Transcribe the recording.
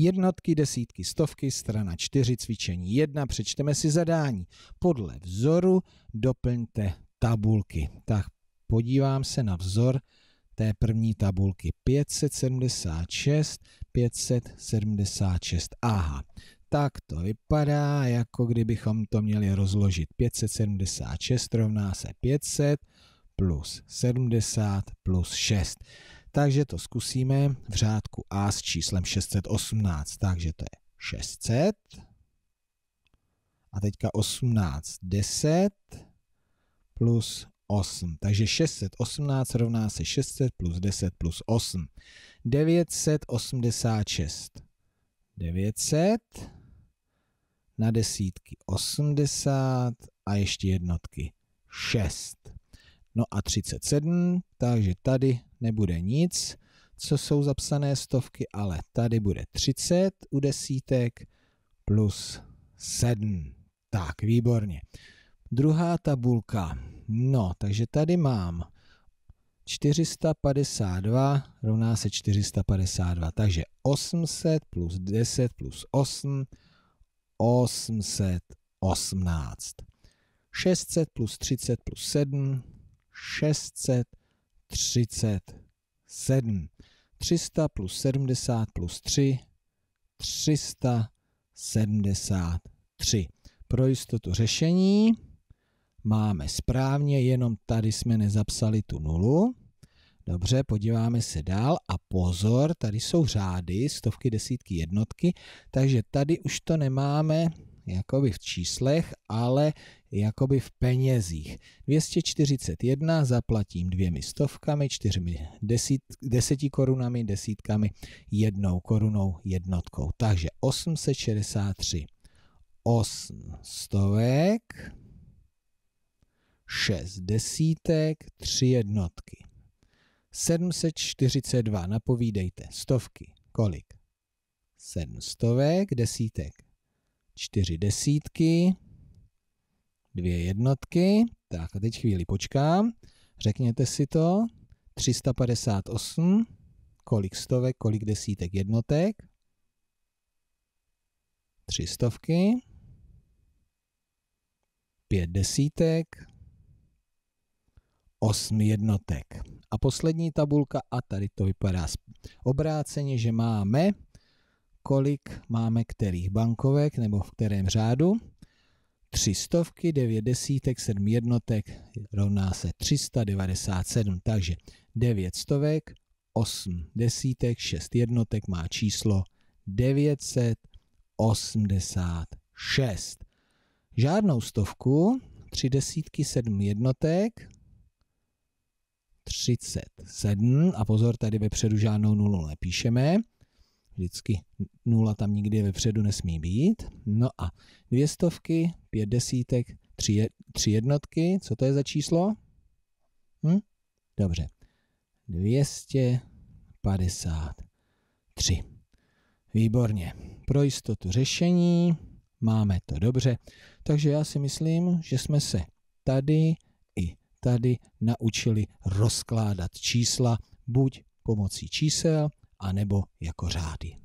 Jednotky, desítky, stovky, strana 4, cvičení 1, přečteme si zadání. Podle vzoru doplňte tabulky. Tak podívám se na vzor té první tabulky 576, 576. Aha, tak to vypadá, jako kdybychom to měli rozložit. 576 rovná se 500 plus 70 plus 6 takže to zkusíme v řádku A s číslem 618, takže to je 600. A teďka 18, 10 plus 8. Takže 618 rovná se 600 plus 10 plus 8. 986. 900 na desítky 80 a ještě jednotky 6. No a 37, takže tady nebude nic, co jsou zapsané stovky, ale tady bude 30 u desítek plus 7. Tak, výborně. Druhá tabulka. No, takže tady mám 452 rovná se 452. Takže 800 plus 10 plus 8, 818. 600 plus 30 plus 7, 600 37. 300 plus 70 plus 3, 373. Pro jistotu řešení máme správně, jenom tady jsme nezapsali tu nulu. Dobře, podíváme se dál a pozor, tady jsou řády, stovky, desítky, jednotky, takže tady už to nemáme jakoby v číslech, ale jakoby v penězích. 241 zaplatím dvěmi stovkami, čtyřmi desít, deseti korunami, desítkami, jednou korunou, jednotkou. Takže 863. 8 stovek, 6 desítek, 3 jednotky. 742, napovídejte, stovky, kolik? 7 stovek, desítek, čtyři desítky, dvě jednotky. Tak a teď chvíli počkám. Řekněte si to. 358, kolik stovek, kolik desítek jednotek. Tři stovky. Pět desítek. Osm jednotek. A poslední tabulka, a tady to vypadá obráceně, že máme kolik máme kterých bankovek nebo v kterém řádu. 300, 9 desítek, 7 jednotek rovná se 397, takže 9 stovek, 8 desítek, 6 jednotek má číslo 986. Žádnou stovku, 3 desítky, 7 jednotek, 37 a pozor, tady vepředu žádnou nulu nepíšeme vždycky nula tam nikdy vepředu nesmí být. No a dvě stovky, pět desítek, tři, tři jednotky, co to je za číslo? Hm? Dobře, 253. Výborně, pro jistotu řešení, máme to dobře, takže já si myslím, že jsme se tady i tady naučili rozkládat čísla buď pomocí čísel, anebo jako řády.